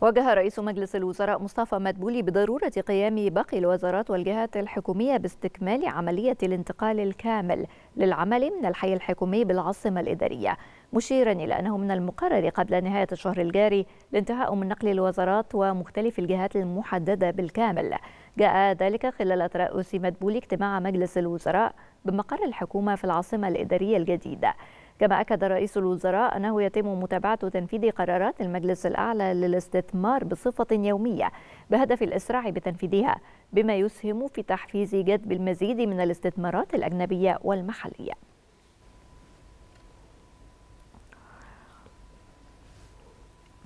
وجه رئيس مجلس الوزراء مصطفى مدبولي بضرورة قيام باقي الوزارات والجهات الحكومية باستكمال عملية الانتقال الكامل للعمل من الحي الحكومي بالعاصمة الإدارية مشيرا إلى أنه من المقرر قبل نهاية الشهر الجاري الانتهاء من نقل الوزارات ومختلف الجهات المحددة بالكامل جاء ذلك خلال ترأس مدبولي اجتماع مجلس الوزراء بمقر الحكومة في العاصمة الإدارية الجديدة كما أكد رئيس الوزراء أنه يتم متابعة تنفيذ قرارات المجلس الأعلى للاستثمار بصفة يومية بهدف الإسراع بتنفيذها بما يسهم في تحفيز جذب المزيد من الاستثمارات الأجنبية والمحلية